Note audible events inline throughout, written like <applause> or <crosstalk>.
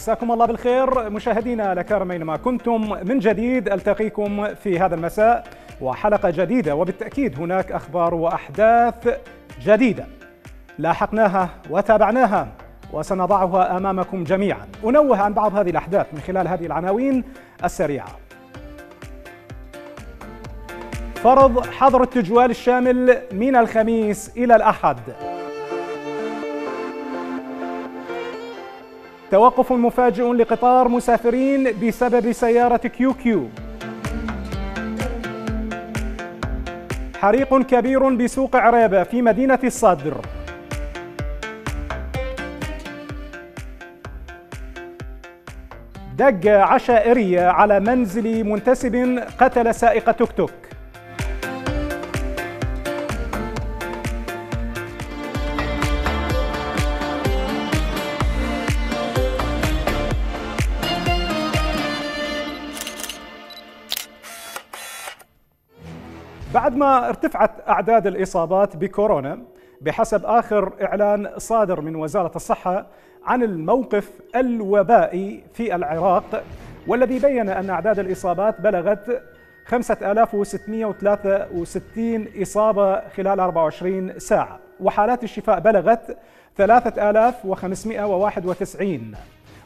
مساكم الله بالخير مشاهدينا الأكارم أينما كنتم من جديد ألتقيكم في هذا المساء وحلقة جديدة وبالتأكيد هناك أخبار وأحداث جديدة لاحقناها وتابعناها وسنضعها أمامكم جميعا أنوه عن بعض هذه الأحداث من خلال هذه العناوين السريعة فرض حظر التجوال الشامل من الخميس إلى الأحد توقف مفاجئ لقطار مسافرين بسبب سيارة كيو كيو حريق كبير بسوق عريبة في مدينة الصدر دق عشائرية على منزل منتسب قتل سائق توك توك بعد ما ارتفعت أعداد الإصابات بكورونا بحسب آخر إعلان صادر من وزارة الصحة عن الموقف الوبائي في العراق والذي بين أن أعداد الإصابات بلغت 5663 إصابة خلال 24 ساعة وحالات الشفاء بلغت 3591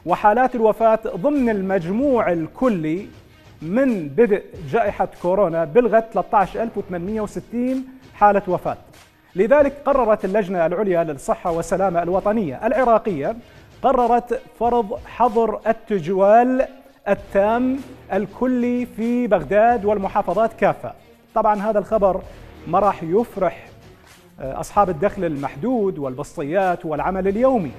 وحالات الوفاة ضمن المجموع الكلي من بدء جائحة كورونا بلغت 13860 حالة وفاة لذلك قررت اللجنة العليا للصحة والسلامة الوطنية العراقية قررت فرض حظر التجوال التام الكلي في بغداد والمحافظات كافة طبعا هذا الخبر ما راح يفرح آه، أصحاب الدخل المحدود والبسطيات والعمل اليومي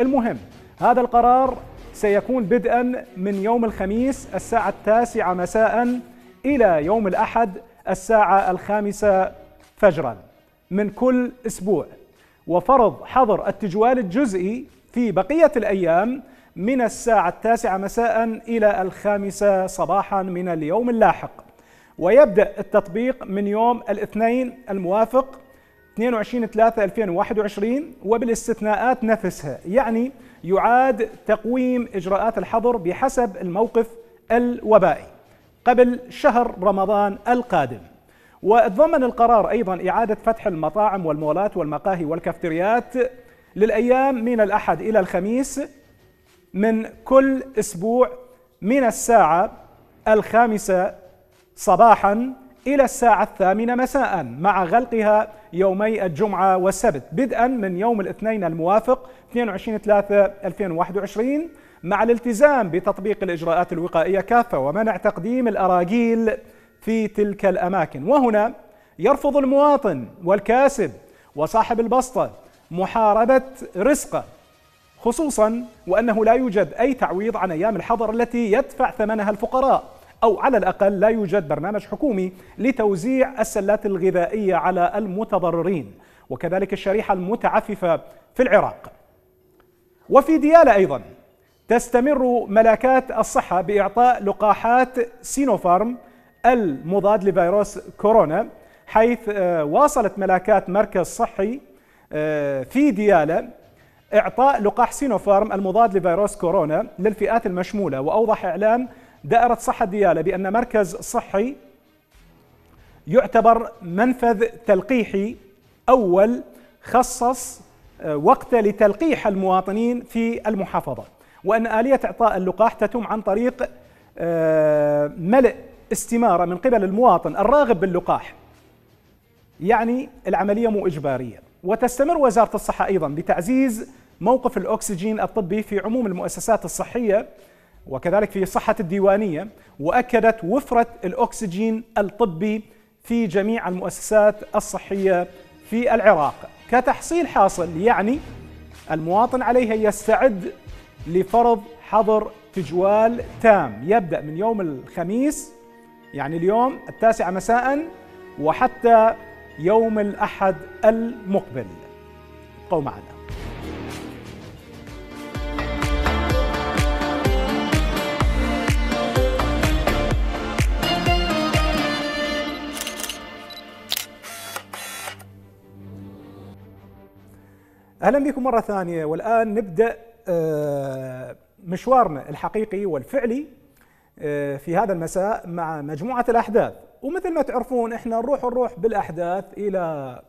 المهم هذا القرار سيكون بدءا من يوم الخميس الساعة التاسعة مساء إلى يوم الأحد الساعة الخامسة فجرا من كل أسبوع وفرض حظر التجوال الجزئي في بقية الأيام من الساعة التاسعة مساء إلى الخامسة صباحا من اليوم اللاحق ويبدأ التطبيق من يوم الاثنين الموافق 22/3/2021 وبالاستثناءات نفسها يعني يعاد تقويم إجراءات الحظر بحسب الموقف الوبائي قبل شهر رمضان القادم وتضمن القرار أيضا إعادة فتح المطاعم والمولات والمقاهي والكافتريات للأيام من الأحد إلى الخميس من كل أسبوع من الساعة الخامسة صباحا إلى الساعة الثامنة مساء مع غلقها يومي الجمعة والسبت بدءا من يوم الاثنين الموافق 22/3/2021 مع الالتزام بتطبيق الإجراءات الوقائية كافة ومنع تقديم الأراجيل في تلك الأماكن وهنا يرفض المواطن والكاسب وصاحب البسطة محاربة رزقه خصوصا وأنه لا يوجد أي تعويض عن أيام الحظر التي يدفع ثمنها الفقراء أو على الأقل لا يوجد برنامج حكومي لتوزيع السلات الغذائية على المتضررين وكذلك الشريحة المتعففة في العراق وفي ديالة أيضا تستمر ملاكات الصحة بإعطاء لقاحات سينوفارم المضاد لفيروس كورونا حيث آه، واصلت ملاكات مركز صحي آه، في ديالة إعطاء لقاح سينوفارم المضاد لفيروس كورونا للفئات المشمولة وأوضح إعلام دائرة صحة ديالة بأن مركز صحي يعتبر منفذ تلقيحي أول خصص آه، وقته لتلقيح المواطنين في المحافظة وأن آلية إعطاء اللقاح تتم عن طريق آه، ملء استمارة من قبل المواطن الراغب باللقاح يعني العملية مو إجبارية وتستمر وزارة الصحة أيضا بتعزيز موقف الأكسجين الطبي في عموم المؤسسات الصحية وكذلك في صحة الديوانية وأكدت وفرة الأكسجين الطبي في جميع المؤسسات الصحية في العراق كتحصيل حاصل يعني المواطن عليه أن يستعد لفرض حظر تجوال تام يبدأ من يوم الخميس يعني اليوم التاسعة مساء وحتى يوم الأحد المقبل ابقوا معنا اهلا بكم مره ثانيه والان نبدا آه، مشوارنا الحقيقي والفعلي آه، في هذا المساء مع مجموعه الاحداث ومثل ما تعرفون احنا نروح نروح بالاحداث الى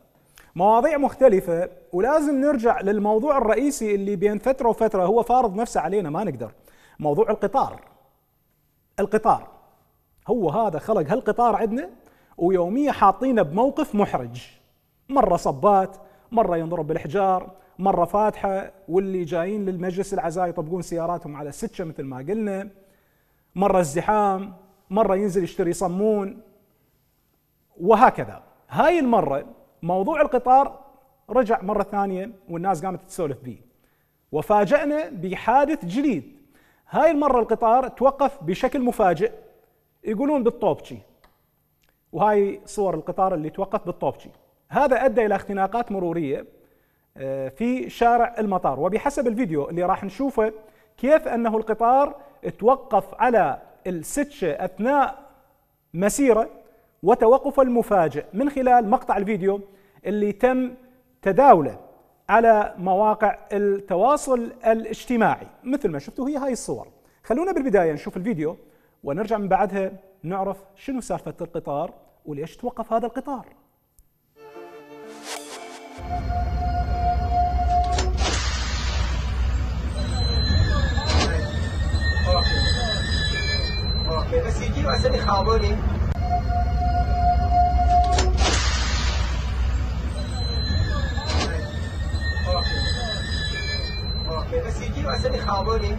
مواضيع مختلفة ولازم نرجع للموضوع الرئيسي اللي بين فترة وفترة هو فارض نفسه علينا ما نقدر موضوع القطار القطار هو هذا خلق هالقطار عندنا ويوميا حاطينه بموقف محرج مرة صبات مرة ينضرب بالحجار مره فاتحه واللي جايين للمجلس العزاء يطبقون سياراتهم على السكه مثل ما قلنا مره ازدحام مره ينزل يشتري صمون وهكذا هاي المره موضوع القطار رجع مره ثانيه والناس قامت تسولف به وفاجأنا بحادث جديد هاي المره القطار توقف بشكل مفاجئ يقولون بالطوبشي وهاي صور القطار اللي توقف بالطوبشي هذا ادى الى اختناقات مروريه آه، في شارع المطار وبحسب الفيديو اللي راح نشوفه كيف أنه القطار توقف على الستشة أثناء مسيرة وتوقف المفاجئ من خلال مقطع الفيديو اللي تم تداوله على مواقع التواصل الاجتماعي مثل ما شفتوا هي هاي الصور خلونا بالبداية نشوف الفيديو ونرجع من بعدها نعرف شنو سالفة القطار وليش توقف هذا القطار به رسیدی و اصلا خوابانی به رسیدی و اصلا خوابانی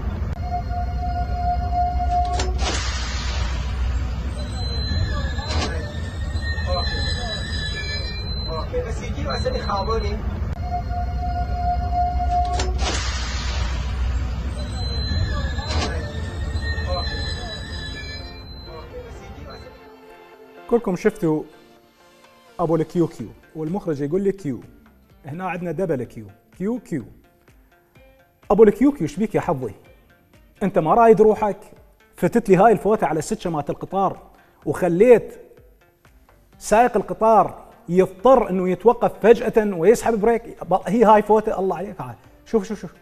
به رسیدی و اصلا خوابانی كلكم شفتوا ابو الكيو كيو والمخرج يقول لي كيو هنا عندنا دبل كيو كيو كيو ابو الكيو كيو ايش بيك يا حظي انت ما رايد روحك فتت لي هاي الفوته على السكه مالت القطار وخليت سائق القطار يضطر انه يتوقف فجاه ويسحب بريك هي هاي فوته الله عليك عاد شوف شوف شوف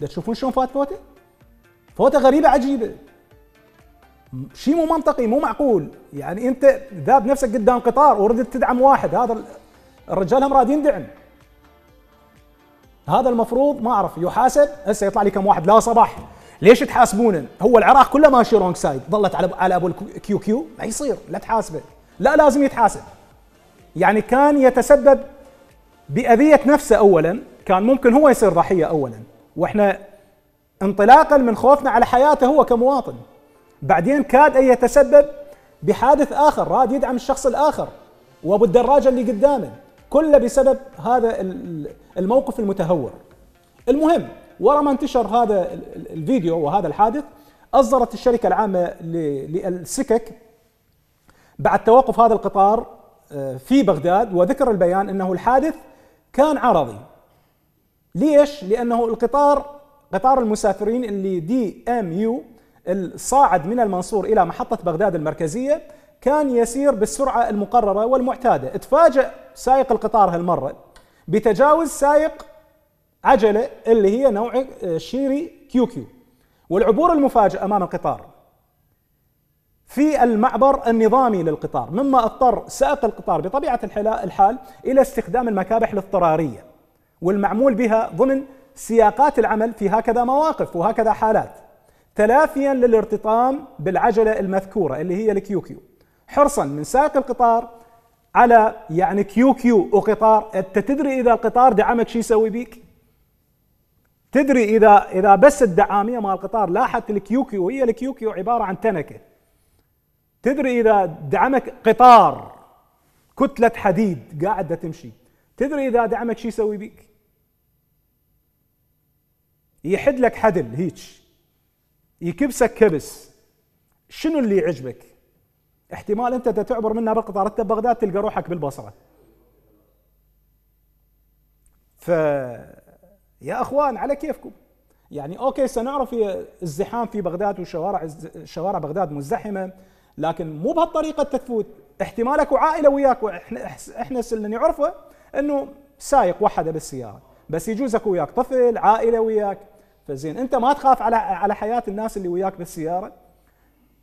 تشوفون شلون فات فوته؟ فوته غريبه عجيبه شيء مو منطقي مو معقول يعني انت ذاب نفسك قدام قطار وردت تدعم واحد هذا الرجال هم راد دعم هذا المفروض ما اعرف يحاسب هسه يطلع لي كم واحد لا صباح ليش تحاسبونه هو العراق كله ماشي رونج سايد ظلت على على ابو الكيو كيو ما يصير لا تحاسبه لا لازم يتحاسب يعني كان يتسبب باذيه نفسه اولا كان ممكن هو يصير ضحيه اولا واحنا انطلاقا من خوفنا على حياته هو كمواطن بعدين كاد أن يتسبب بحادث آخر راد يدعم الشخص الآخر وأبو الدراجة اللي قدامه كله بسبب هذا الموقف المتهور المهم ورا ما انتشر هذا الفيديو وهذا الحادث أصدرت الشركة العامة للسكك بعد توقف هذا القطار آه، في بغداد وذكر البيان أنه الحادث كان عرضي ليش؟ لأنه القطار قطار المسافرين اللي دي ام يو الصاعد من المنصور إلى محطة بغداد المركزية كان يسير بالسرعة المقررة والمعتادة تفاجأ سائق القطار هالمرة بتجاوز سائق عجلة اللي هي نوع آه، شيري كيو كيو والعبور المفاجئ أمام القطار في المعبر النظامي للقطار مما اضطر سائق القطار بطبيعة الحال إلى استخدام المكابح الاضطرارية والمعمول بها ضمن سياقات العمل في هكذا مواقف وهكذا حالات تلافيا للارتطام بالعجلة المذكورة اللي هي الكيو كيو حرصا من سائق القطار على يعني كيو كيو وقطار انت تدري اذا القطار دعمك شو يسوي بيك تدري اذا اذا بس الدعاميه مال القطار لاحت الكيو كيو هي الكيو كيو عباره عن تنكه تدري اذا دعمك قطار كتله حديد قاعده تمشي تدري اذا دعمك شو يسوي بيك يحد لك حدل هيك يكبسك كبس شنو اللي يعجبك؟ احتمال انت تعبر منها بالقطار انت بغداد تلقى روحك بالبصره. ف يا اخوان على كيفكم يعني اوكي سنعرف الزحام في بغداد وشوارع شوارع بغداد مزدحمه لكن مو بهالطريقه تفوت احتمال اكو عائله وياك واحنا احنا اللي نعرفه انه سايق وحده بالسياره بس يجوز اكو وياك طفل عائله وياك فزين انت ما تخاف على على حياه الناس اللي وياك بالسياره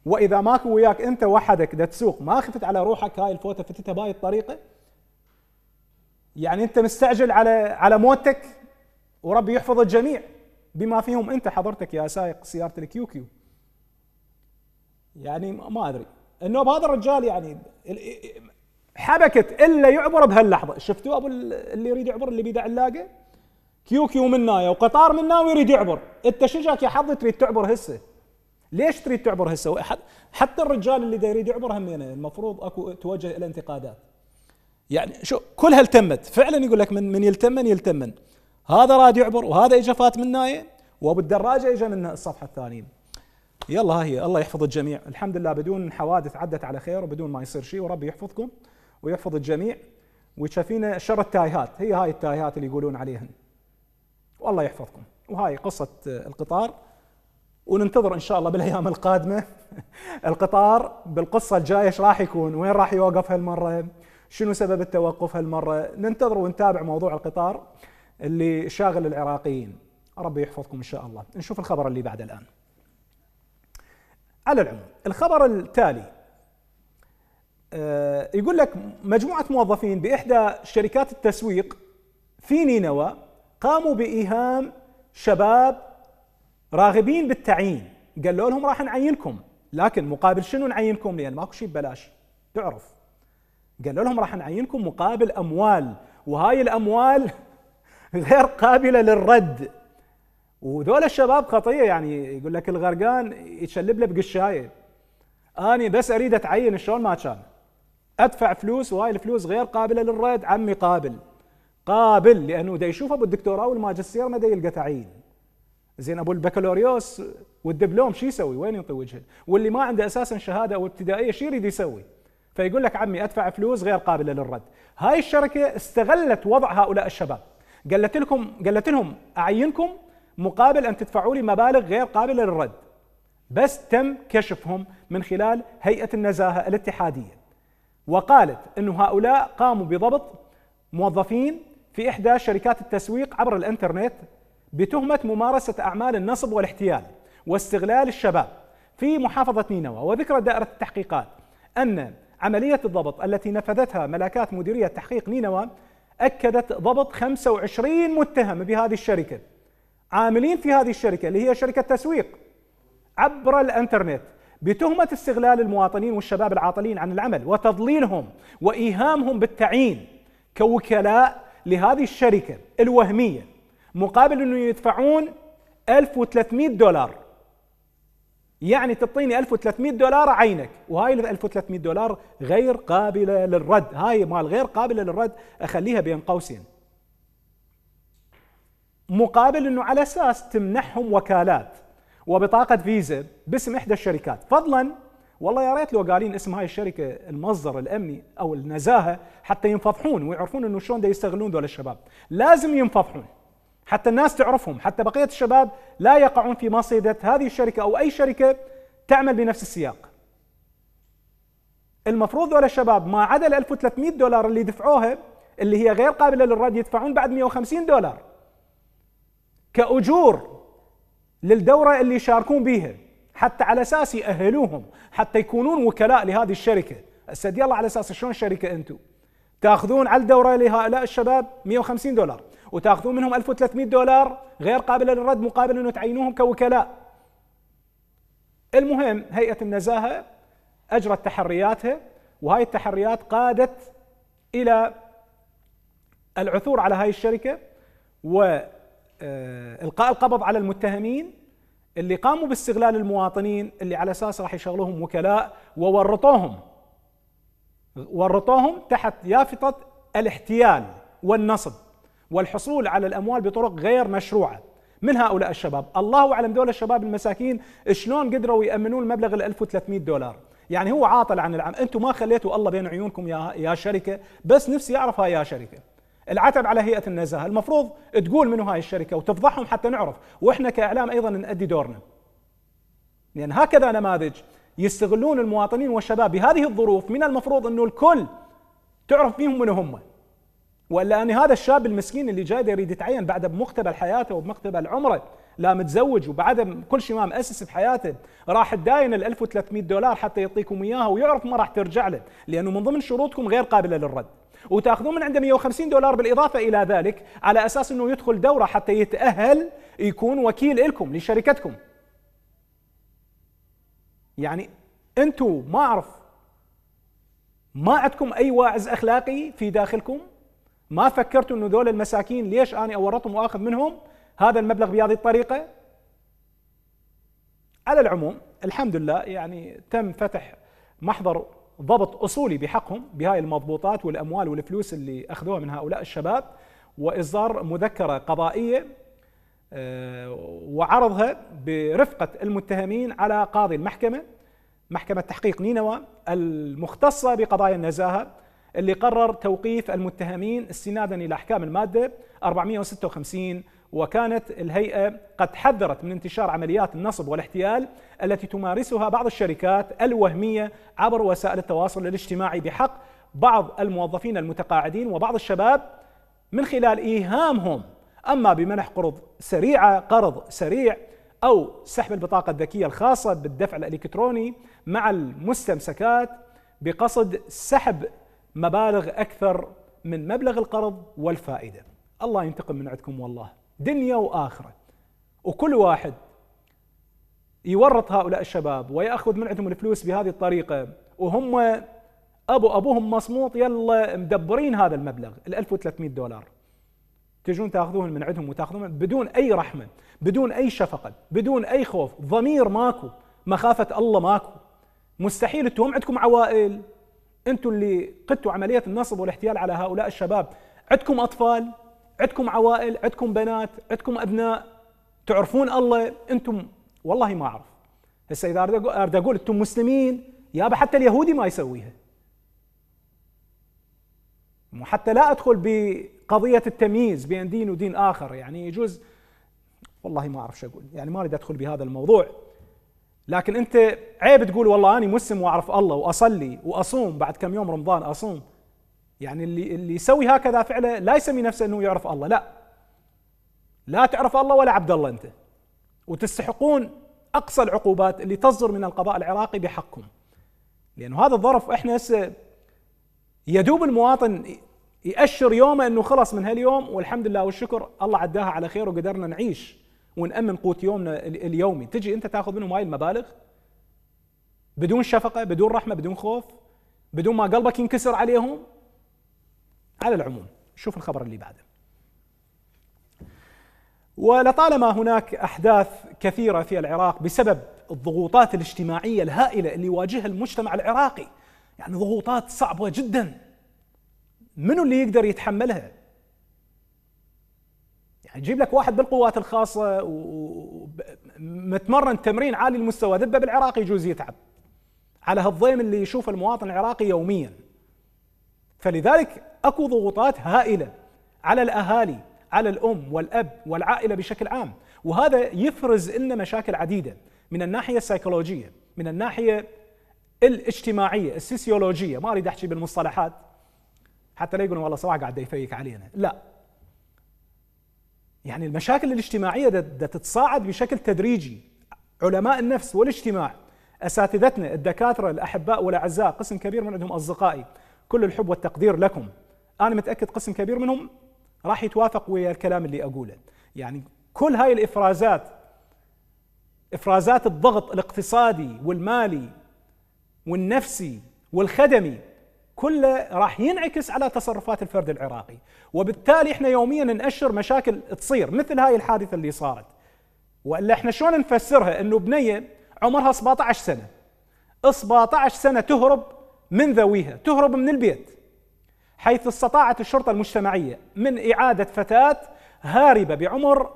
واذا ماكو وياك انت وحدك دا تسوق ما خفت على روحك هاي الفوته فتتها باي الطريقه يعني انت مستعجل على على موتك وربي يحفظ الجميع بما فيهم انت حضرتك يا سائق سياره الكيو كيو يعني ما ادري انه هذا الرجال يعني حبكت الا يعبر بهاللحظه شفتوا ابو اللي يريد يعبر اللي بيدع اللاقه كيو كيو من نايا وقطار من هنا ويريد يعبر انت شجاك يا حظ تريد تعبر هسه ليش تريد تعبر هسه حتى الرجال اللي دا يريد يعبر همينه المفروض اكو توجه الى انتقادات يعني شو كلها التمت فعلا يقول لك من من يلتمن يلتمن هذا راد يعبر وهذا اجى فات من نايه وبالدراجه اجى من الصفحه الثانيه يلا ها هي الله يحفظ الجميع الحمد لله بدون حوادث عدت على خير وبدون ما يصير شيء وربي يحفظكم ويحفظ الجميع ويشافينا شر التايهات هي هاي التايهات اللي يقولون عليهن والله يحفظكم وهاي قصة آه، القطار وننتظر ان شاء الله بالايام القادمه <laughs> القطار بالقصه الجايه ايش راح يكون؟ وين راح يوقف هالمره؟ شنو سبب التوقف هالمره؟ ننتظر ونتابع موضوع القطار اللي شاغل العراقيين. ربي يحفظكم ان شاء الله. نشوف الخبر اللي بعد الان. على العموم، الخبر التالي آه، يقول لك مجموعه موظفين باحدى شركات التسويق في نينوى قاموا بايهام شباب راغبين بالتعيين قالوا لهم راح نعينكم لكن مقابل شنو نعينكم لان ماكو شيء ببلاش تعرف قالوا لهم راح نعينكم مقابل اموال وهاي الاموال <laughs> غير قابله للرد وذول الشباب خطيه يعني يقول لك الغرقان يتشلب له بقشايه اني بس اريد اتعين شلون ما كان ادفع فلوس وهاي الفلوس غير قابله للرد عمي قابل قابل لانه دا يشوفه بالدكتوراه والماجستير ما دا يلقى تعيين زين ابو البكالوريوس والدبلوم شو يسوي وين ينطي وجهه واللي ما عنده اساسا شهاده او ابتدائيه شو يريد يسوي فيقول لك عمي ادفع فلوس غير قابله للرد هاي الشركه استغلت وضع هؤلاء الشباب قالت لكم قالت لهم اعينكم مقابل ان تدفعوا لي مبالغ غير قابله للرد بس تم كشفهم من خلال هيئه النزاهه الاتحاديه وقالت انه هؤلاء قاموا بضبط موظفين في إحدى شركات التسويق عبر الإنترنت بتهمة ممارسة أعمال النصب والاحتيال واستغلال الشباب في محافظة نينوى وذكر دائرة التحقيقات أن عملية الضبط التي نفذتها ملاكات مديرية تحقيق نينوى أكدت ضبط 25 متهم بهذه الشركة عاملين في هذه الشركة اللي هي شركة تسويق عبر الانترنت بتهمة استغلال المواطنين والشباب العاطلين عن العمل وتضليلهم وإيهامهم بالتعيين كوكلاء لهذه الشركة الوهمية مقابل أنه يدفعون 1300 دولار يعني تعطيني 1300 دولار عينك وهاي ال 1300 دولار غير قابلة للرد هاي مال غير قابلة للرد أخليها بين قوسين مقابل أنه على أساس تمنحهم وكالات وبطاقة فيزا باسم إحدى الشركات فضلا والله يا ريت لو قالين اسم هاي الشركه المصدر الامني او النزاهه حتى ينفضحون ويعرفون انه شلون دا يستغلون دول الشباب لازم ينفضحون حتى الناس تعرفهم حتى بقيه الشباب لا يقعون في مصيده هذه الشركه او اي شركه تعمل بنفس السياق المفروض دول الشباب ما عدا ال 1300 دولار اللي دفعوها اللي هي غير قابله للرد يدفعون بعد 150 دولار كاجور للدوره اللي يشاركون بيها حتى على اساس ياهلوهم حتى يكونون وكلاء لهذه الشركه استاذ يلا على اساس شلون شركه انتم تاخذون على الدوره لهؤلاء الشباب 150 دولار وتاخذون منهم 1300 دولار غير قابله للرد مقابل انه تعينوهم كوكلاء المهم هيئه النزاهه اجرت تحرياتها وهاي التحريات قادت الى العثور على هاي الشركه والقاء آه، القبض على المتهمين اللي قاموا باستغلال المواطنين اللي على اساس راح يشغلوهم وكلاء وورطوهم ورطوهم تحت يافطه الاحتيال والنصب والحصول على الاموال بطرق غير مشروعه من هؤلاء الشباب الله اعلم دول الشباب المساكين شلون قدروا يامنون المبلغ ال 1300 دولار يعني هو عاطل عن العمل انتم ما خليتوا الله بين عيونكم يا يا شركه بس نفسي اعرفها يا شركه العتب على هيئه النزاهه المفروض تقول منو هاي الشركه وتفضحهم حتى نعرف واحنا كاعلام ايضا نادي دورنا لان يعني هكذا نماذج يستغلون المواطنين والشباب بهذه الظروف من المفروض انه الكل تعرف فيهم من هم والا ان هذا الشاب المسكين اللي جاي يريد يتعين بعد بمقتبل حياته وبمقتبل عمره لا متزوج وبعد كل شيء ما مؤسس بحياته راح تداين ال 1300 دولار حتى يعطيكم اياها ويعرف ما راح ترجع له لانه من ضمن شروطكم غير قابله للرد وتاخذون من عنده 150 دولار بالاضافه الى ذلك على اساس انه يدخل دوره حتى يتاهل يكون وكيل لكم لشركتكم يعني انتم ما اعرف ما عندكم اي واعز اخلاقي في داخلكم ما فكرتوا انه ذول المساكين ليش انا اورطهم واخذ منهم هذا المبلغ بهذه الطريقه على العموم الحمد لله يعني تم فتح محضر ضبط اصولي بحقهم بهاي المضبوطات والاموال والفلوس اللي اخذوها من هؤلاء الشباب واصدار مذكره قضائيه آه، وعرضها برفقه المتهمين على قاضي المحكمه محكمه تحقيق نينوى المختصه بقضايا النزاهه اللي قرر توقيف المتهمين استنادا الى احكام الماده 456 وكانت الهيئة قد حذرت من انتشار عمليات النصب والاحتيال التي تمارسها بعض الشركات الوهمية عبر وسائل التواصل الاجتماعي بحق بعض الموظفين المتقاعدين وبعض الشباب من خلال إيهامهم أما بمنح قرض سريعة قرض سريع أو سحب البطاقة الذكية الخاصة بالدفع الإلكتروني مع المستمسكات بقصد سحب مبالغ أكثر من مبلغ القرض والفائدة الله ينتقم من عندكم والله دنيا واخره وكل واحد يورط هؤلاء الشباب وياخذ من عندهم الفلوس بهذه الطريقه وهم ابو ابوهم مصموط يلا مدبرين هذا المبلغ ال 1300 دولار تجون تاخذون من عندهم وتاخذون بدون اي رحمه بدون اي شفقه بدون اي خوف ضمير ماكو مخافه الله ماكو مستحيل انتم عندكم عوائل انتم اللي قدتوا عمليه النصب والاحتيال على هؤلاء الشباب عندكم اطفال عندكم عوائل عندكم بنات عندكم ابناء تعرفون الله انتم والله ما اعرف هسه اذا اريد اقول انتم مسلمين يابا حتى اليهودي ما يسويها وحتى لا ادخل بقضيه التمييز بين دين ودين اخر يعني يجوز والله ما اعرف شو اقول يعني ما اريد ادخل بهذا الموضوع لكن انت عيب تقول والله انا مسلم واعرف الله واصلي واصوم بعد كم يوم رمضان اصوم يعني اللي اللي يسوي هكذا فعله لا يسمي نفسه انه يعرف الله لا لا تعرف الله ولا عبد الله انت وتستحقون اقصى العقوبات اللي تصدر من القضاء العراقي بحقكم لانه هذا الظرف احنا هسه يدوب المواطن يأشر يومه انه خلص من هاليوم والحمد لله والشكر الله عداها على خير وقدرنا نعيش ونأمن قوت يومنا اليومي تجي انت تاخذ منهم هاي المبالغ بدون شفقه بدون رحمه بدون خوف بدون ما قلبك ينكسر عليهم على العموم شوف الخبر اللي بعده ولطالما هناك احداث كثيره في العراق بسبب الضغوطات الاجتماعيه الهائله اللي يواجهها المجتمع العراقي يعني ضغوطات صعبه جدا منو اللي يقدر يتحملها يعني جيب لك واحد بالقوات الخاصه ومتمرن تمرين عالي المستوى دبه بالعراقي يجوز يتعب على هالضيم اللي يشوفه المواطن العراقي يوميا فلذلك اكو ضغوطات هائله على الاهالي على الام والاب والعائله بشكل عام وهذا يفرز لنا مشاكل عديده من الناحيه السيكولوجيه من الناحيه الاجتماعيه السيسيولوجيه ما اريد احكي بالمصطلحات حتى لا يقولون والله صباح قاعد يفيك علينا لا يعني المشاكل الاجتماعيه دا تتصاعد بشكل تدريجي علماء النفس والاجتماع اساتذتنا الدكاتره الاحباء والاعزاء قسم كبير من عندهم اصدقائي كل الحب والتقدير لكم انا متاكد قسم كبير منهم راح يتوافق ويا الكلام اللي اقوله يعني كل هاي الافرازات افرازات الضغط الاقتصادي والمالي والنفسي والخدمي كله راح ينعكس على تصرفات الفرد العراقي وبالتالي احنا يوميا نأشر مشاكل تصير مثل هاي الحادثه اللي صارت والا احنا شلون نفسرها انه بنيه عمرها 17 سنه 17 سنه تهرب من ذويها تهرب من البيت حيث استطاعت الشرطة المجتمعية من إعادة فتاة هاربة بعمر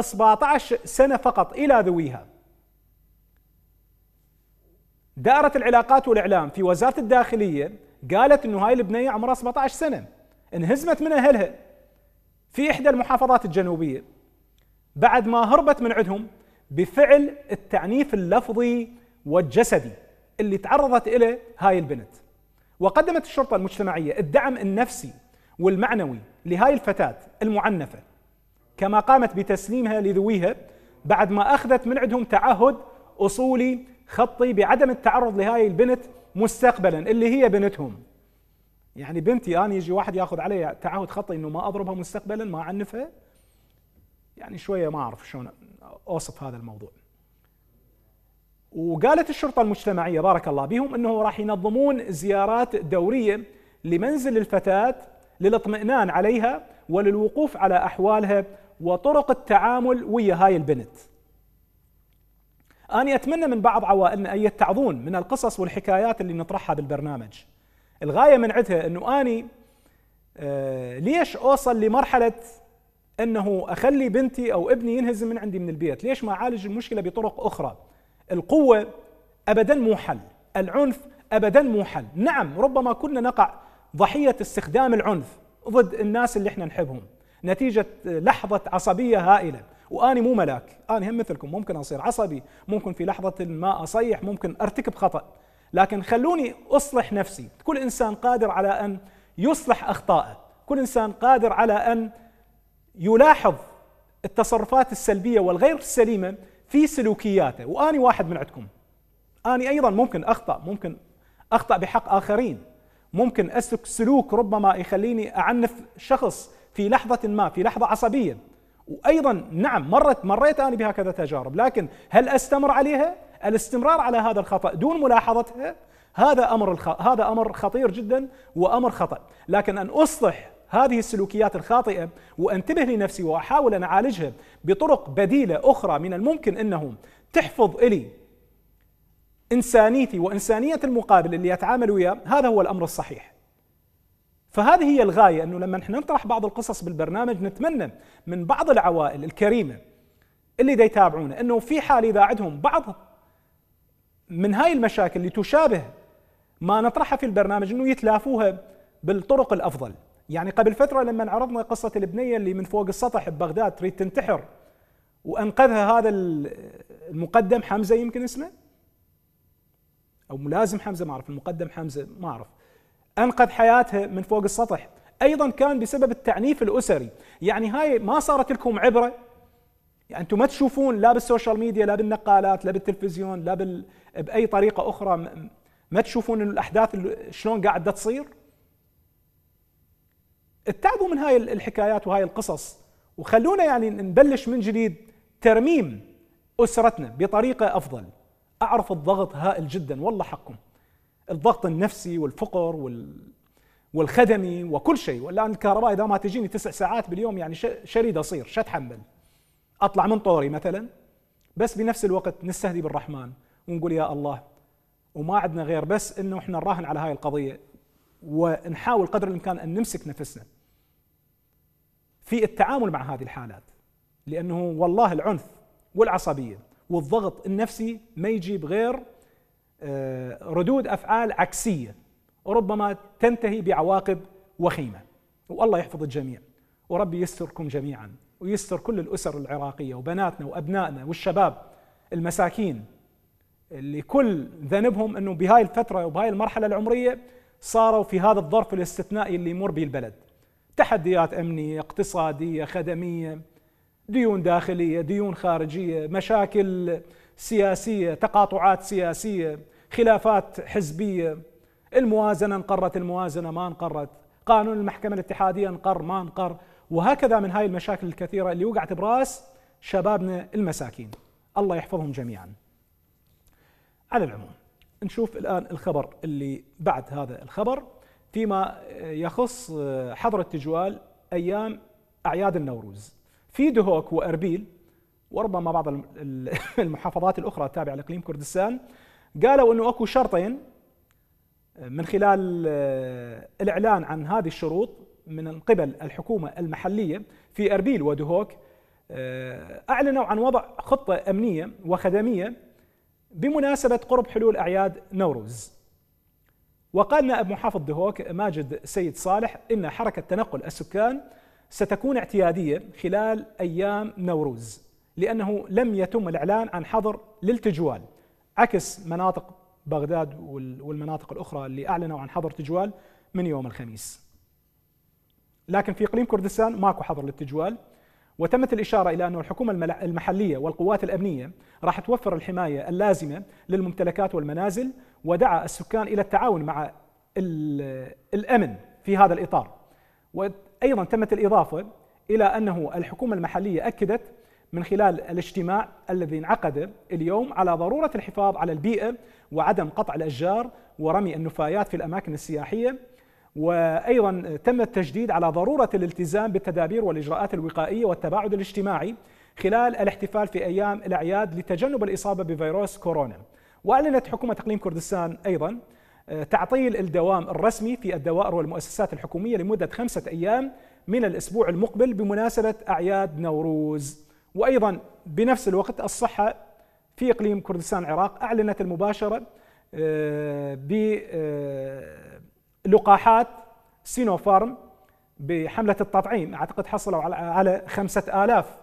17 سنة فقط إلى ذويها دائرة العلاقات والإعلام في وزارة الداخلية قالت أنه هاي البنية عمرها 17 سنة انهزمت من أهلها في إحدى المحافظات الجنوبية بعد ما هربت من عندهم بفعل التعنيف اللفظي والجسدي اللي تعرضت إليه هاي البنت وقدمت الشرطة المجتمعية الدعم النفسي والمعنوي لهاي الفتاة المعنفة كما قامت بتسليمها لذويها بعد ما أخذت من عندهم تعهد أصولي خطي بعدم التعرض لهاي البنت مستقبلا اللي هي بنتهم يعني بنتي أنا يجي واحد ياخذ علي تعهد خطي أنه ما أضربها مستقبلا ما أعنفها يعني شوية ما أعرف شلون أوصف هذا الموضوع وقالت الشرطة المجتمعية بارك الله بهم أنه راح ينظمون زيارات دورية لمنزل الفتاة للاطمئنان عليها وللوقوف على أحوالها وطرق التعامل ويا هاي البنت اني أتمنى من بعض عوائلنا أن يتعظون من القصص والحكايات اللي نطرحها بالبرنامج الغاية من عندها أنه أني آه، ليش أوصل لمرحلة أنه أخلي بنتي أو ابني ينهزم من عندي من البيت ليش ما أعالج المشكلة بطرق أخرى القوة أبدا مو حل العنف أبدا مو حل نعم ربما كنا نقع ضحية استخدام العنف ضد الناس اللي احنا نحبهم نتيجة لحظة عصبية هائلة واني مو ملاك اني هم مثلكم ممكن اصير عصبي ممكن في لحظه ما اصيح ممكن ارتكب خطا لكن خلوني اصلح نفسي كل انسان قادر على ان يصلح اخطائه كل انسان قادر على ان يلاحظ التصرفات السلبيه والغير السليمه في سلوكياته واني واحد من عندكم اني ايضا ممكن اخطا ممكن اخطا بحق اخرين ممكن اسلك سلوك ربما يخليني اعنف شخص في لحظه ما في لحظه عصبيه وايضا نعم مرت مريت انا بهكذا تجارب لكن هل استمر عليها الاستمرار على هذا الخطا دون ملاحظتها هذا امر الخ... هذا امر خطير جدا وامر خطا لكن ان اصلح هذه السلوكيات الخاطئة وأنتبه لنفسي وأحاول أن أعالجها بطرق بديلة أخرى من الممكن أنه تحفظ إلي إنسانيتي وإنسانية المقابل اللي أتعامل وياه هذا هو الأمر الصحيح فهذه هي الغاية أنه لما نحن نطرح بعض القصص بالبرنامج نتمنى من بعض العوائل الكريمة اللي دا يتابعونا أنه في حال إذا عندهم بعض من هاي المشاكل اللي تشابه ما نطرحها في البرنامج أنه يتلافوها بالطرق الأفضل يعني قبل فترة لما عرضنا قصة البنية اللي من فوق السطح ببغداد تريد تنتحر وأنقذها هذا المقدم حمزة يمكن اسمه أو ملازم حمزة ما أعرف المقدم حمزة ما أعرف أنقذ حياتها من فوق السطح أيضا كان بسبب التعنيف الأسري يعني هاي ما صارت لكم عبرة يعني أنتم ما تشوفون لا بالسوشيال ميديا لا بالنقالات لا بالتلفزيون لا بال... بأي طريقة أخرى ما تشوفون الأحداث شلون قاعدة تصير اتعبوا من هاي الحكايات وهاي القصص وخلونا يعني نبلش من جديد ترميم اسرتنا بطريقه افضل اعرف الضغط هائل جدا والله حقكم الضغط النفسي والفقر وال والخدمي وكل شيء والان الكهرباء اذا ما تجيني تسع ساعات باليوم يعني شريد اصير شو اتحمل اطلع من طوري مثلا بس بنفس الوقت نستهدي بالرحمن ونقول يا الله وما عندنا غير بس انه احنا نراهن على هاي القضيه ونحاول قدر الامكان ان نمسك نفسنا في التعامل مع هذه الحالات لانه والله العنف والعصبيه والضغط النفسي ما يجيب غير آه، ردود افعال عكسيه وربما تنتهي بعواقب وخيمه والله يحفظ الجميع وربي يستركم جميعا ويستر كل الاسر العراقيه وبناتنا وابنائنا والشباب المساكين اللي كل ذنبهم انه بهاي الفتره وبهاي المرحله العمريه صاروا في هذا الظرف الاستثنائي اللي يمر به البلد تحديات امنيه، اقتصاديه، خدميه، ديون داخليه، ديون خارجيه، مشاكل سياسيه، تقاطعات سياسيه، خلافات حزبيه، الموازنه انقرت الموازنه ما انقرت، قانون المحكمه الاتحاديه انقر ما انقر، وهكذا من هاي المشاكل الكثيره اللي وقعت براس شبابنا المساكين. الله يحفظهم جميعا. على العموم نشوف الان الخبر اللي بعد هذا الخبر فيما يخص حضرة تجوال أيام أعياد النوروز في دهوك وأربيل وربما بعض <laughs> المحافظات الأخرى التابعة لإقليم كردستان قالوا أنه أكو شرطين من خلال آه، الإعلان عن هذه الشروط من قبل الحكومة المحلية في أربيل ودهوك آه، أعلنوا عن وضع خطة أمنية وخدمية بمناسبة قرب حلول أعياد نوروز وقال نائب محافظ دهوك ماجد سيد صالح إن حركة تنقل السكان ستكون اعتيادية خلال أيام نوروز لأنه لم يتم الإعلان عن حظر للتجوال عكس مناطق بغداد والمناطق الأخرى اللي أعلنوا عن حظر تجوال من يوم الخميس لكن في إقليم كردستان ماكو حظر للتجوال وتمت الإشارة إلى أن الحكومة المحلية والقوات الأمنية راح توفر الحماية اللازمة للممتلكات والمنازل ودعا السكان الى التعاون مع الامن في هذا الاطار. وايضا تمت الاضافه الى انه الحكومه المحليه اكدت من خلال الاجتماع الذي انعقد اليوم على ضروره الحفاظ على البيئه وعدم قطع الاشجار ورمي النفايات في الاماكن السياحيه وايضا تم التجديد على ضروره الالتزام بالتدابير والاجراءات الوقائيه والتباعد الاجتماعي خلال الاحتفال في ايام الاعياد لتجنب الاصابه بفيروس كورونا. وأعلنت حكومة إقليم كردستان أيضا آه، تعطيل الدوام الرسمي في الدوائر والمؤسسات الحكومية لمدة خمسة أيام من الأسبوع المقبل بمناسبة أعياد نوروز وأيضا بنفس الوقت الصحة في إقليم كردستان العراق أعلنت المباشرة آه، بلقاحات آه، سينوفارم بحملة التطعيم أعتقد حصلوا على خمسة آلاف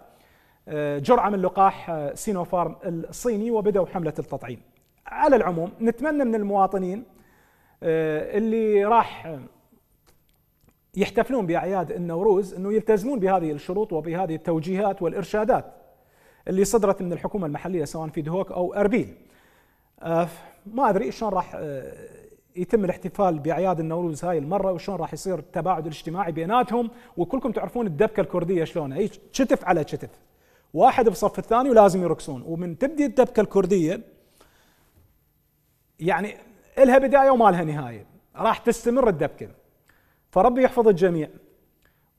جرعة من لقاح سينوفارم الصيني وبدأوا حملة التطعيم على العموم نتمنى من المواطنين آه، اللي راح يحتفلون باعياد النوروز انه يلتزمون بهذه الشروط وبهذه التوجيهات والارشادات اللي صدرت من الحكومه المحليه سواء في دهوك او اربيل. آه، ما ادري شلون راح آه، يتم الاحتفال باعياد النوروز هاي المره وشلون راح يصير التباعد الاجتماعي بيناتهم وكلكم تعرفون الدبكه الكرديه شلون هي شتف على شتف. واحد بصف الثاني ولازم يركسون ومن تبدي الدبكه الكرديه يعني الها بدايه وما لها نهايه راح تستمر الدبكه فربي يحفظ الجميع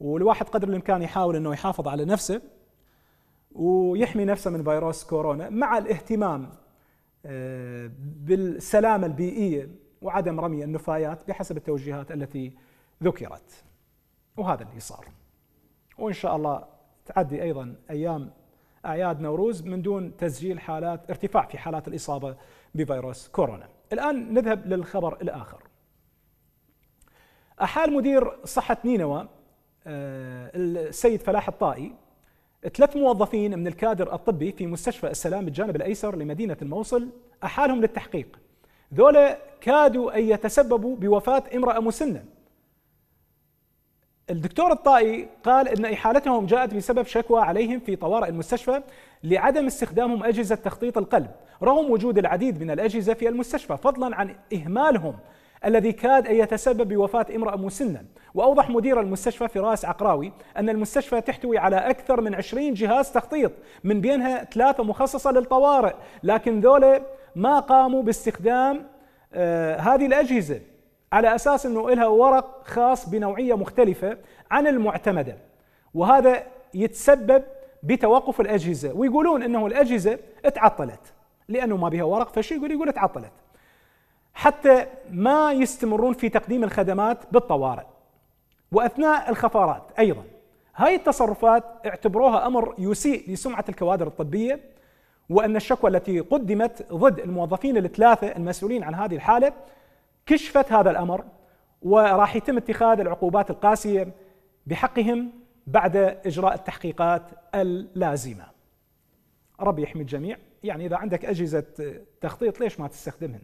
والواحد قدر الامكان يحاول انه يحافظ على نفسه ويحمي نفسه من فيروس كورونا مع الاهتمام آه، بالسلامه البيئيه وعدم رمي النفايات بحسب التوجيهات التي ذكرت وهذا اللي صار وان شاء الله تعدي ايضا ايام اعياد نوروز من دون تسجيل حالات ارتفاع في حالات الاصابه بفيروس كورونا الآن نذهب للخبر الآخر أحال مدير صحة نينوى آه، السيد فلاح الطائي ثلاث موظفين من الكادر الطبي في مستشفى السلام بالجانب الأيسر لمدينة الموصل أحالهم للتحقيق ذولا كادوا أن يتسببوا بوفاة امرأة مسنة الدكتور الطائي قال ان احالتهم جاءت بسبب شكوى عليهم في طوارئ المستشفى لعدم استخدامهم اجهزه تخطيط القلب رغم وجود العديد من الاجهزه في المستشفى فضلا عن اهمالهم الذي كاد ان يتسبب بوفاه امراه مسنا واوضح مدير المستشفى فراس عقراوي ان المستشفى تحتوي على اكثر من 20 جهاز تخطيط من بينها ثلاثه مخصصه للطوارئ لكن ذولا ما قاموا باستخدام آه هذه الاجهزه على اساس انه لها ورق خاص بنوعيه مختلفه عن المعتمده وهذا يتسبب بتوقف الاجهزه ويقولون انه الاجهزه اتعطلت لانه ما بها ورق فشو يقول يقول اتعطلت حتى ما يستمرون في تقديم الخدمات بالطوارئ واثناء الخفارات ايضا هاي التصرفات اعتبروها امر يسيء لسمعه الكوادر الطبيه وان الشكوى التي قدمت ضد الموظفين الثلاثه المسؤولين عن هذه الحاله كشفت هذا الامر وراح يتم اتخاذ العقوبات القاسيه بحقهم بعد اجراء التحقيقات اللازمه. ربي يحمي الجميع، يعني اذا عندك اجهزه تخطيط ليش ما تستخدمهن؟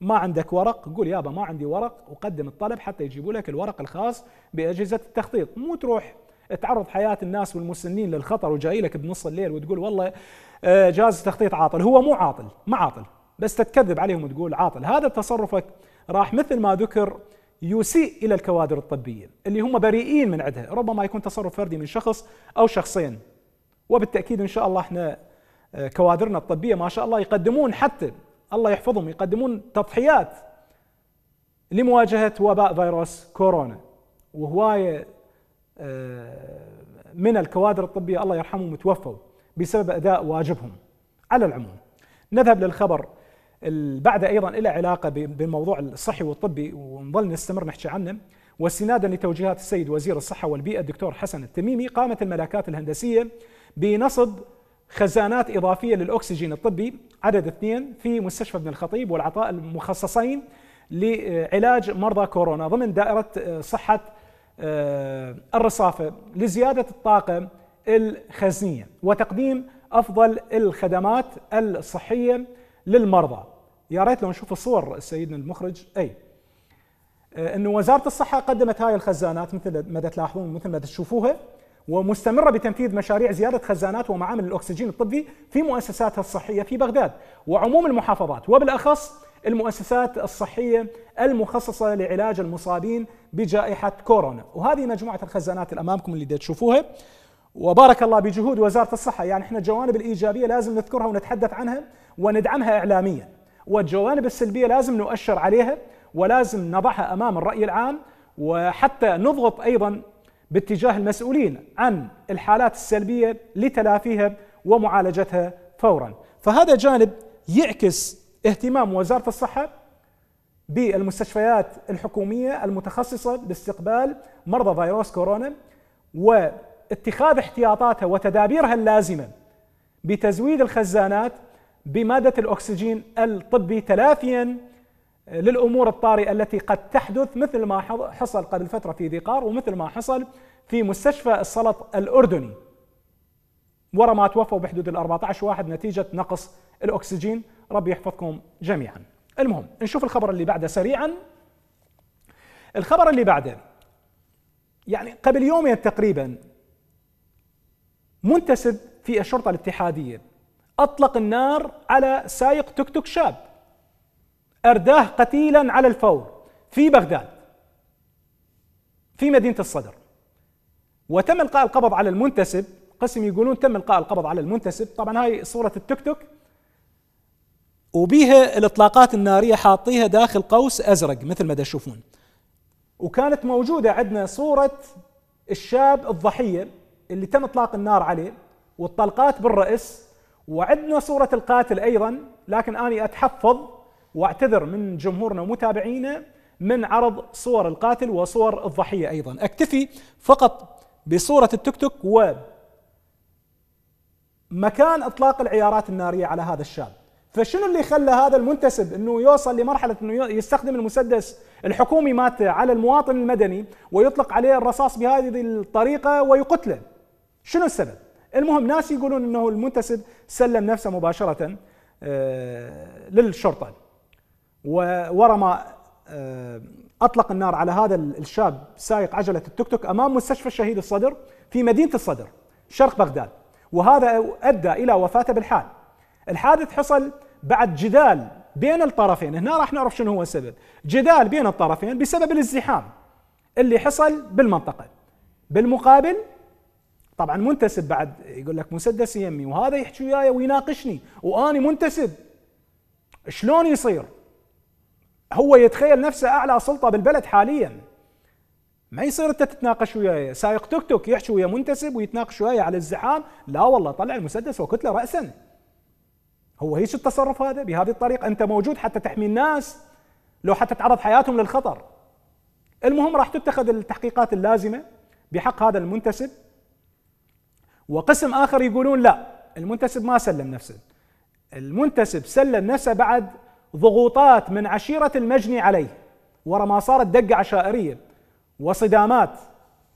ما عندك ورق قول يابا ما عندي ورق وقدم الطلب حتى يجيبوا لك الورق الخاص باجهزه التخطيط، مو تروح تعرض حياه الناس والمسنين للخطر وجاي لك بنص الليل وتقول والله آه، جهاز التخطيط عاطل، هو مو عاطل، ما عاطل، بس تتكذب عليهم وتقول عاطل، هذا تصرفك راح مثل ما ذكر يسيء الى الكوادر الطبيه اللي هم بريئين من عدها ربما يكون تصرف فردي من شخص او شخصين وبالتاكيد ان شاء الله احنا آه، كوادرنا الطبيه ما شاء الله يقدمون حتى الله يحفظهم يقدمون تضحيات لمواجهه وباء فيروس كورونا وهوايه آه، من الكوادر الطبيه الله يرحمهم توفوا بسبب اداء واجبهم على العموم نذهب للخبر البعدة أيضا إلى علاقة بالموضوع الصحي والطبي ونظل نستمر نحكي عنه واستنادا لتوجيهات السيد وزير الصحة والبيئة الدكتور حسن التميمي قامت الملاكات الهندسية بنصب خزانات إضافية للأكسجين الطبي عدد اثنين في مستشفى ابن الخطيب والعطاء المخصصين لعلاج مرضى كورونا ضمن دائرة آه، صحة آه، الرصافة لزيادة الطاقة الخزنية وتقديم أفضل الخدمات الصحية للمرضى يا ريت لو نشوف الصور سيدنا المخرج اي آه، انه وزاره الصحه قدمت هاي الخزانات مثل ما تلاحظون مثل ما تشوفوها ومستمره بتنفيذ مشاريع زياده خزانات ومعامل الاكسجين الطبي في مؤسساتها الصحيه في بغداد وعموم المحافظات وبالاخص المؤسسات الصحيه المخصصه لعلاج المصابين بجائحه كورونا، وهذه مجموعه الخزانات اللي امامكم اللي تشوفوها وبارك الله بجهود وزاره الصحه، يعني احنا الجوانب الايجابيه لازم نذكرها ونتحدث عنها وندعمها إعلاميا والجوانب السلبية لازم نؤشر عليها ولازم نضعها أمام الرأي العام وحتى نضغط أيضا باتجاه المسؤولين عن الحالات السلبية لتلافيها ومعالجتها فورا فهذا جانب يعكس اهتمام وزارة الصحة بالمستشفيات الحكومية المتخصصة باستقبال مرضى فيروس كورونا واتخاذ احتياطاتها وتدابيرها اللازمة بتزويد الخزانات بمادة الأكسجين الطبي تلافيا آه، للأمور الطارئة التي قد تحدث مثل ما حصل قبل فترة في ذي قار ومثل ما حصل في مستشفى السلط الأردني ورا ما توفوا بحدود ال 14 واحد نتيجة نقص الأكسجين ربي يحفظكم جميعا المهم نشوف الخبر اللي بعده سريعا الخبر اللي بعده يعني قبل يومين تقريبا منتسب في الشرطة الاتحادية أطلق النار على سائق توك توك شاب أرداه قتيلا على الفور في بغداد في مدينة الصدر وتم إلقاء القبض على المنتسب قسم يقولون تم إلقاء القبض على المنتسب طبعا هاي صورة التوك توك وبيها الإطلاقات النارية حاطيها داخل قوس أزرق مثل ما تشوفون وكانت موجودة عندنا صورة الشاب الضحية اللي تم إطلاق النار عليه والطلقات بالرأس وعندنا صورة القاتل أيضا لكن أنا أتحفظ وأعتذر من جمهورنا ومتابعينا من عرض صور القاتل وصور الضحية أيضا أكتفي فقط بصورة التيك توك و مكان اطلاق العيارات الناريه على هذا الشاب فشنو اللي خلى هذا المنتسب انه يوصل لمرحله انه يستخدم المسدس الحكومي مالته على المواطن المدني ويطلق عليه الرصاص بهذه الطريقه ويقتله شنو السبب المهم ناس يقولون انه المنتسب سلم نفسه مباشره آه، للشرطه وورا ما آه، اطلق النار على هذا الشاب سائق عجله التوك توك امام مستشفى الشهيد الصدر في مدينه الصدر شرق بغداد وهذا ادى الى وفاته بالحال الحادث حصل بعد جدال بين الطرفين هنا راح نعرف شنو هو السبب جدال بين الطرفين بسبب الازدحام اللي حصل بالمنطقه بالمقابل طبعا منتسب بعد يقول لك مسدس يمي وهذا يحكي وياي ويناقشني واني منتسب شلون يصير هو يتخيل نفسه اعلى سلطه بالبلد حاليا ما يصير انت تتناقش وياي سايق توك توك يحكي ويا منتسب ويتناقش وياي على الزحام لا والله طلع المسدس وكتله راسا هو هيش التصرف هذا بهذه الطريقه انت موجود حتى تحمي الناس لو حتى تعرض حياتهم للخطر المهم راح تتخذ التحقيقات اللازمه بحق هذا المنتسب وقسم اخر يقولون لا المنتسب ما سلم نفسه المنتسب سلم نفسه بعد ضغوطات من عشيره المجني عليه ورا ما صارت دقه عشائريه وصدامات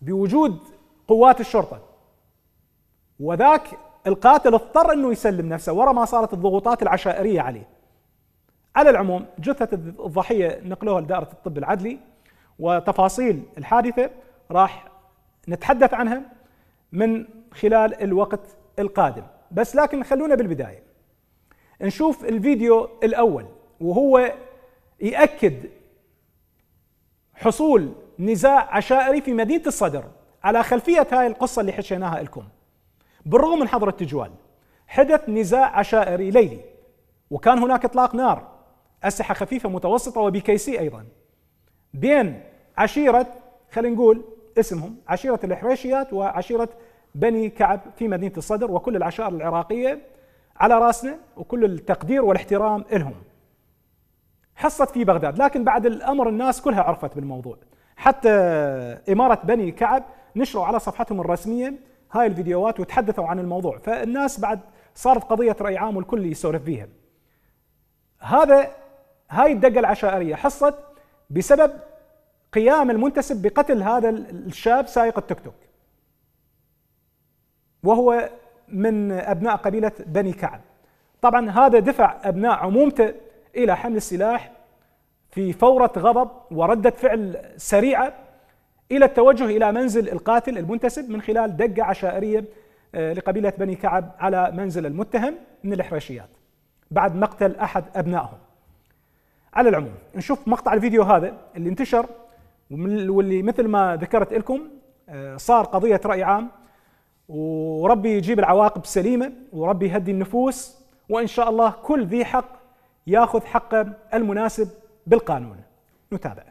بوجود قوات الشرطه وذاك القاتل اضطر انه يسلم نفسه ورا ما صارت الضغوطات العشائريه عليه. على العموم جثه الضحيه نقلوها لدائره الطب العدلي وتفاصيل الحادثه راح نتحدث عنها من خلال الوقت القادم بس لكن خلونا بالبداية نشوف الفيديو الأول وهو يأكد حصول نزاع عشائري في مدينة الصدر على خلفية هاي القصة اللي حشيناها لكم بالرغم من حظر التجوال حدث نزاع عشائري ليلي وكان هناك اطلاق نار اسلحه خفيفه متوسطه وبكيسي ايضا بين عشيره خلينا نقول اسمهم عشيره الحريشيات وعشيره بني كعب في مدينه الصدر وكل العشائر العراقيه على راسنا وكل التقدير والاحترام لهم. حصت في بغداد لكن بعد الامر الناس كلها عرفت بالموضوع حتى اماره بني كعب نشروا على صفحتهم الرسميه هاي الفيديوهات وتحدثوا عن الموضوع فالناس بعد صارت قضيه راي عام والكل يسولف فيها. هذا هاي الدقه العشائريه حصت بسبب قيام المنتسب بقتل هذا الشاب سائق التوك توك. وهو من أبناء قبيلة بني كعب طبعا هذا دفع أبناء عمومته إلى حمل السلاح في فورة غضب وردة فعل سريعة إلى التوجه إلى منزل القاتل المنتسب من خلال دقة عشائرية آه، لقبيلة بني كعب على منزل المتهم من الإحراشيات بعد مقتل أحد أبنائهم على العموم نشوف مقطع الفيديو هذا اللي انتشر واللي مثل ما ذكرت لكم آه، صار قضية رأي عام وربي يجيب العواقب سليمه وربي يهدي النفوس وان شاء الله كل ذي حق ياخذ حقه المناسب بالقانون نتابع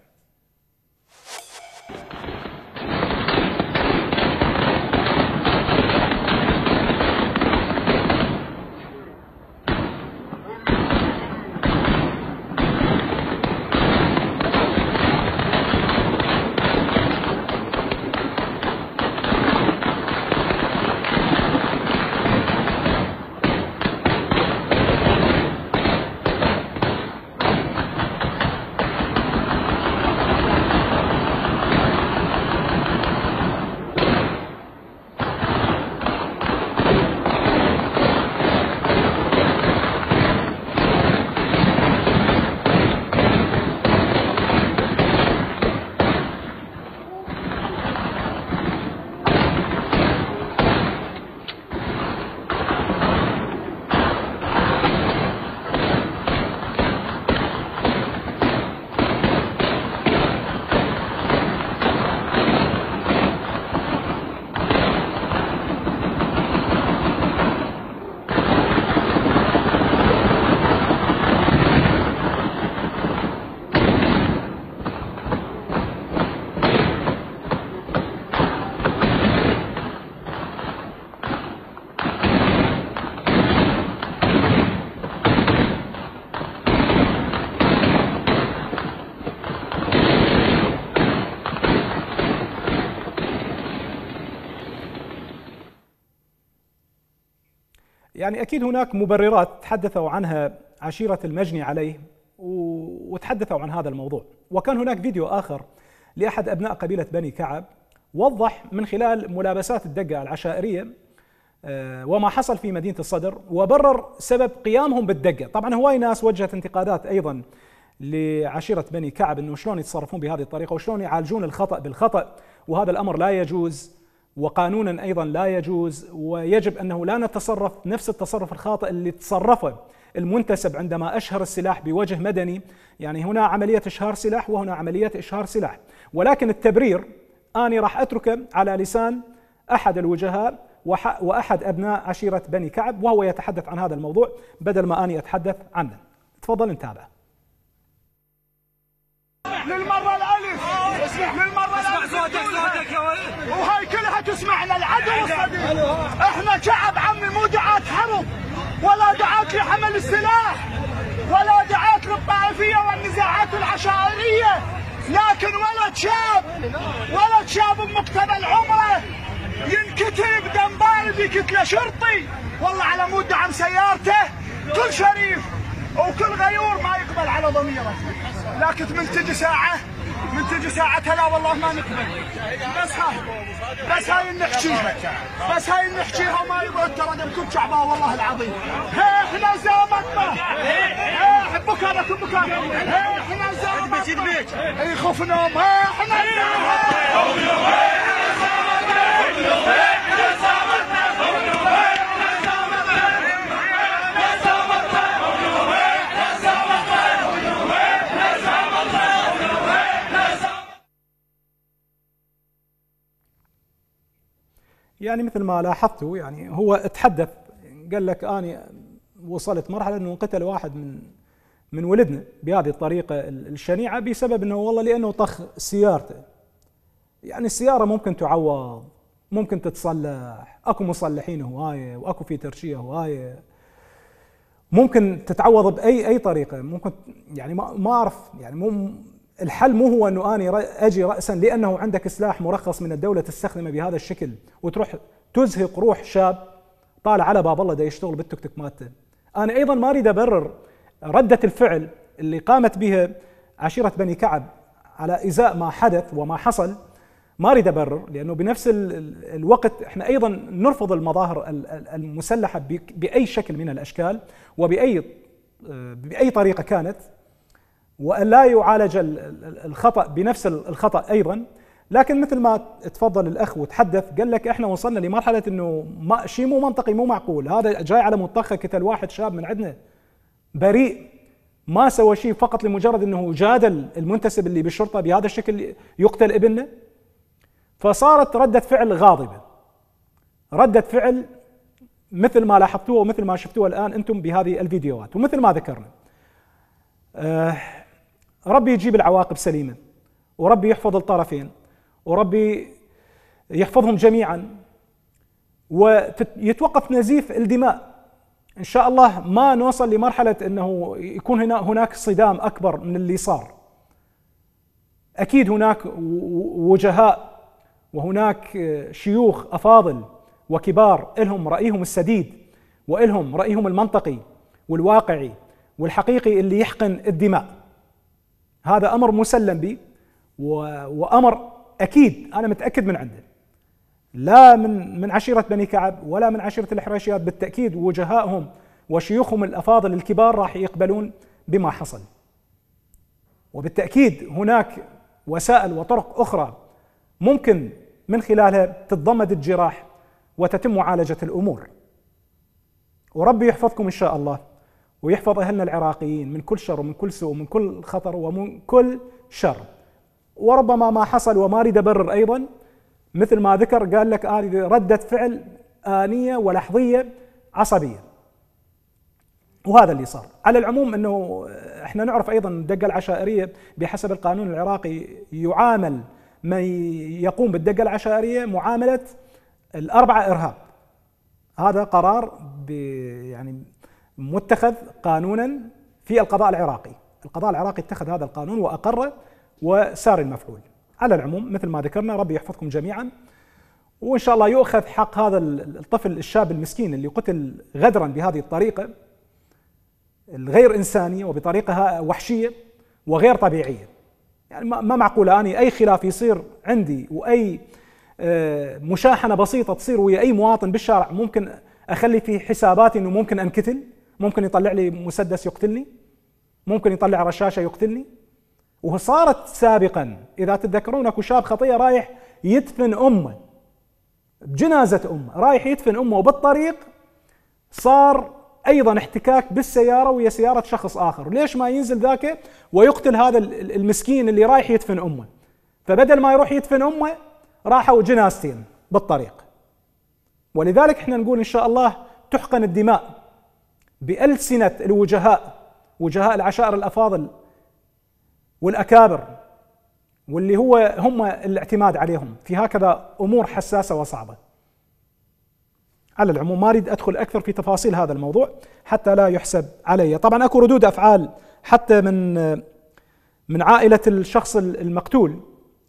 يعني أكيد هناك مبررات تحدثوا عنها عشيرة المجني عليه وتحدثوا عن هذا الموضوع وكان هناك فيديو آخر لأحد أبناء قبيلة بني كعب وضح من خلال ملابسات الدقة العشائرية آه، وما حصل في مدينة الصدر وبرر سبب قيامهم بالدقة طبعا هواي ناس وجهت انتقادات أيضا لعشيرة بني كعب أنه شلون يتصرفون بهذه الطريقة وشلون يعالجون الخطأ بالخطأ وهذا الأمر لا يجوز وقانونا ايضا لا يجوز ويجب انه لا نتصرف نفس التصرف الخاطئ اللي تصرفه المنتسب عندما اشهر السلاح بوجه مدني يعني هنا عمليه اشهار سلاح وهنا عمليه اشهار سلاح ولكن التبرير اني راح اتركه على لسان احد الوجهاء واحد ابناء عشيره بني كعب وهو يتحدث عن هذا الموضوع بدل ما اني اتحدث عنه تفضل نتابع للمره الالف للمره صوتك صوتك يا ولد وهاي كلها تسمعنا العدو والصديق احنا شعب عمي مو دعاة حرب ولا دعاة لحمل السلاح ولا دعاة للطائفية والنزاعات العشائرية لكن ولد شاب ولد شاب بمقتبل عمره ينكتب دمباي بارد قتله شرطي والله على مود دعم سيارته كل شريف وكل غيور ما يقبل على ضميره لكن من تجي ساعه من تجي ساعتها لا والله ما نقبل بس هاي بس هاي نحكيها بس هاي نحكيها وما يبغى ترى دمكم شعبها والله العظيم احنا زامتنا بكرة بكرة احنا زامتنا اي خفنا ما احنا زامتنا يعني مثل ما لاحظتوا يعني هو تحدث قال لك أنا وصلت مرحلة أنه قتل واحد من من ولدنا بهذه الطريقة الشنيعة بسبب أنه والله لأنه طخ سيارته يعني السيارة ممكن تعوض ممكن تتصلح اكو مصلحين هوايه واكو في ترشيه هوايه ممكن تتعوض باي اي طريقه ممكن يعني ما ما اعرف يعني مو الحل مو هو انه اني اجي راسا لانه عندك سلاح مرخص من الدوله تستخدمه بهذا الشكل وتروح تزهق روح شاب طالع على باب الله دا يشتغل بالتوك توك مالته انا ايضا ما اريد ابرر رده الفعل اللي قامت بها عشيره بني كعب على ازاء ما حدث وما حصل ما اريد ابرر لانه بنفس الوقت احنا ايضا نرفض المظاهر المسلحه باي شكل من الاشكال وباي آه، باي طريقه كانت وأن لا يعالج الخطأ بنفس الخطأ أيضا لكن مثل ما تفضل الأخ وتحدث قال لك إحنا وصلنا لمرحلة أنه ما شيء مو منطقي مو معقول هذا جاي على منطقة كتل واحد شاب من عندنا بريء ما سوى شيء فقط لمجرد أنه جادل المنتسب اللي بالشرطة بهذا الشكل يقتل ابننا فصارت ردة فعل غاضبة ردة فعل مثل ما لاحظتوه ومثل ما شفتوه الآن أنتم بهذه الفيديوهات ومثل ما ذكرنا أه ربي يجيب العواقب سليمه وربي يحفظ الطرفين وربي يحفظهم جميعا ويتوقف نزيف الدماء ان شاء الله ما نوصل لمرحله انه يكون هنا هناك صدام اكبر من اللي صار اكيد هناك وجهاء وهناك شيوخ افاضل وكبار الهم رايهم السديد والهم رايهم المنطقي والواقعي والحقيقي اللي يحقن الدماء هذا امر مسلم به وامر اكيد انا متاكد من عنده لا من من عشيره بني كعب ولا من عشيره الحريشيات بالتاكيد وجهائهم وشيوخهم الافاضل الكبار راح يقبلون بما حصل وبالتاكيد هناك وسائل وطرق اخرى ممكن من خلالها تتضمد الجراح وتتم معالجه الامور وربي يحفظكم ان شاء الله ويحفظ أهلنا العراقيين من كل شر ومن كل سوء ومن كل خطر ومن كل شر وربما ما حصل وما أريد أبرر أيضا مثل ما ذكر قال لك ردة فعل آنية ولحظية عصبية وهذا اللي صار على العموم أنه احنا نعرف أيضا الدقة العشائرية بحسب القانون العراقي يعامل من يقوم بالدقة العشائرية معاملة الأربعة إرهاب هذا قرار يعني متخذ قانونا في القضاء العراقي القضاء العراقي اتخذ هذا القانون وأقره وسار المفعول على العموم مثل ما ذكرنا ربي يحفظكم جميعا وإن شاء الله يؤخذ حق هذا الطفل الشاب المسكين اللي قتل غدرا بهذه الطريقة الغير إنسانية وبطريقة وحشية وغير طبيعية يعني ما معقولة أني أي خلاف يصير عندي وأي آه، مشاحنة بسيطة تصير ويا أي مواطن بالشارع ممكن أخلي في حساباتي أنه ممكن أنقتل ممكن يطلع لي مسدس يقتلني ممكن يطلع رشاشه يقتلني وصارت سابقا اذا تتذكرون اكو شاب خطيه رايح يدفن امه بجنازه امه رايح يدفن امه وبالطريق صار ايضا احتكاك بالسياره ويا سياره شخص اخر ليش ما ينزل ذاك ويقتل هذا المسكين اللي رايح يدفن امه فبدل ما يروح يدفن امه راحوا جنازتين بالطريق ولذلك احنا نقول ان شاء الله تحقن الدماء بألسنة الوجهاء وجهاء العشائر الأفاضل والأكابر واللي هو هم الاعتماد عليهم في هكذا أمور حساسة وصعبة على العموم ما أريد أدخل أكثر في تفاصيل هذا الموضوع حتى لا يحسب علي طبعا أكو ردود أفعال حتى من من عائلة الشخص المقتول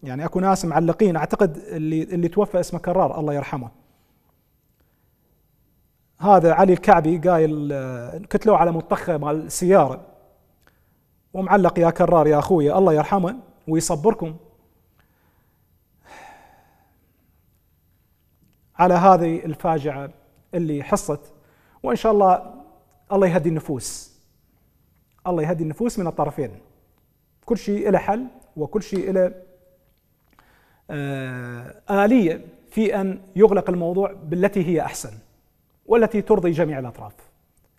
يعني أكو ناس معلقين أعتقد اللي, اللي توفى اسمه كرار الله يرحمه هذا علي الكعبي قايل آه، كتلوه على مطخه مال السياره ومعلق يا كرار يا اخوي الله يرحمه ويصبركم على هذه الفاجعه اللي حصت وان شاء الله الله يهدي النفوس الله يهدي النفوس من الطرفين كل شيء له حل وكل شيء له آه، آليه في ان يغلق الموضوع بالتي هي احسن والتي ترضي جميع الأطراف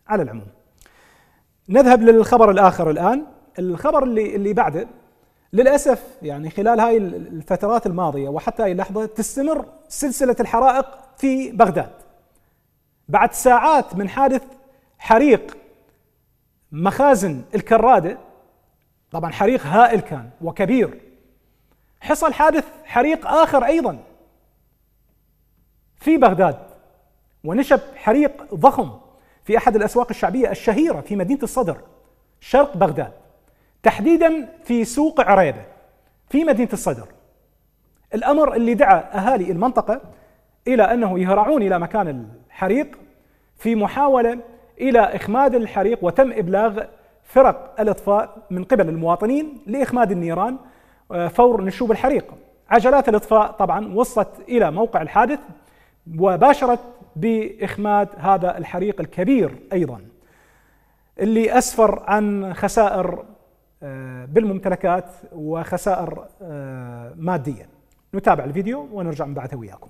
على العموم نذهب للخبر الآخر الآن الخبر اللي, اللي بعده للأسف يعني خلال هاي الفترات الماضية وحتى هاي اللحظة تستمر سلسلة الحرائق في بغداد بعد ساعات من حادث حريق مخازن الكرادة طبعا حريق هائل كان وكبير حصل حادث حريق آخر أيضا في بغداد ونشب حريق ضخم في احد الاسواق الشعبيه الشهيره في مدينه الصدر شرق بغداد تحديدا في سوق عريبه في مدينه الصدر الامر اللي دعا اهالي المنطقه الى انه يهرعون الى مكان الحريق في محاوله الى اخماد الحريق وتم ابلاغ فرق الاطفاء من قبل المواطنين لاخماد النيران آه، فور نشوب الحريق. عجلات الاطفاء طبعا وصلت الى موقع الحادث وباشرت باخماد هذا الحريق الكبير ايضا اللي اسفر عن خسائر آه، بالممتلكات وخسائر آه، ماديه نتابع الفيديو ونرجع من بعدها وياكم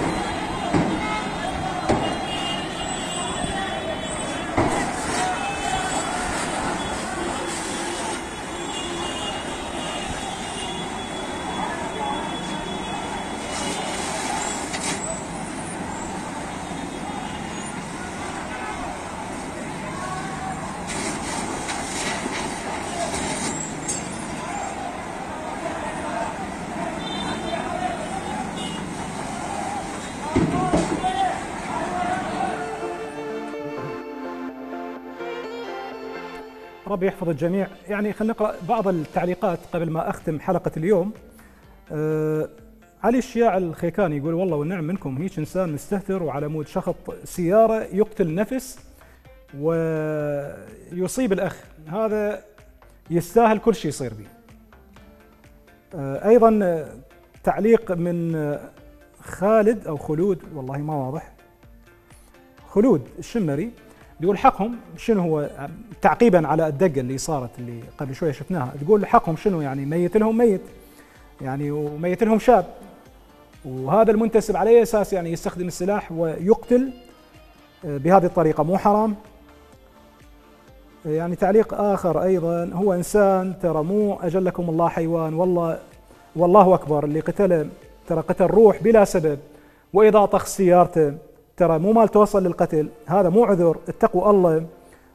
ربي يحفظ الجميع يعني خلينا نقرأ بعض التعليقات قبل ما أختم حلقة اليوم أه، علي الشياع الخيكاني يقول والله والنعم منكم هيك إنسان مستهتر وعلى مود شخط سيارة يقتل نفس ويصيب الأخ هذا يستاهل كل شيء يصير به أه، أيضا تعليق من خالد أو خلود والله ما واضح خلود الشمري تقول حقهم شنو هو تعقيبا على الدقه اللي صارت اللي قبل شويه شفناها تقول حقهم شنو يعني ميت لهم ميت يعني وميت لهم شاب وهذا المنتسب على اي اساس يعني يستخدم السلاح ويقتل آه، بهذه الطريقه مو حرام يعني تعليق اخر ايضا هو انسان ترى مو اجلكم الله حيوان والله والله اكبر اللي قتله ترى قتل روح بلا سبب واذا طخ سيارته ترى مو مال توصل للقتل هذا مو عذر اتقوا الله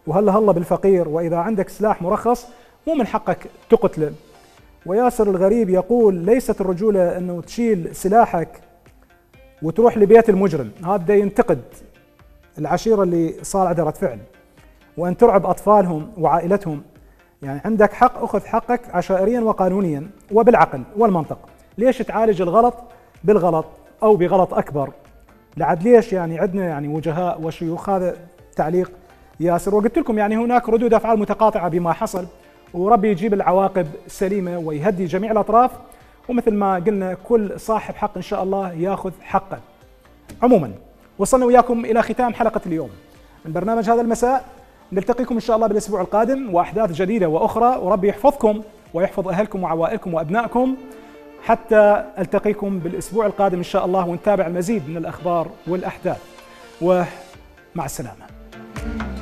وهلا هلا بالفقير واذا عندك سلاح مرخص مو من حقك تقتله وياسر الغريب يقول ليست الرجوله انه تشيل سلاحك وتروح لبيت المجرم هذا ينتقد العشيره اللي صار عندها رد فعل وان ترعب اطفالهم وعائلتهم يعني عندك حق اخذ حقك عشائريا وقانونيا وبالعقل والمنطق ليش تعالج الغلط بالغلط او بغلط اكبر لعد ليش يعني عندنا يعني وجهاء وشيوخ هذا تعليق ياسر وقلت لكم يعني هناك ردود افعال متقاطعه بما حصل وربي يجيب العواقب سليمه ويهدي جميع الاطراف ومثل ما قلنا كل صاحب حق ان شاء الله ياخذ حقه. عموما وصلنا وياكم الى ختام حلقه اليوم من برنامج هذا المساء نلتقيكم ان شاء الله بالاسبوع القادم واحداث جديده واخرى وربي يحفظكم ويحفظ اهلكم وعوائلكم وابنائكم حتى ألتقيكم بالأسبوع القادم إن شاء الله ونتابع المزيد من الأخبار والأحداث ومع السلامة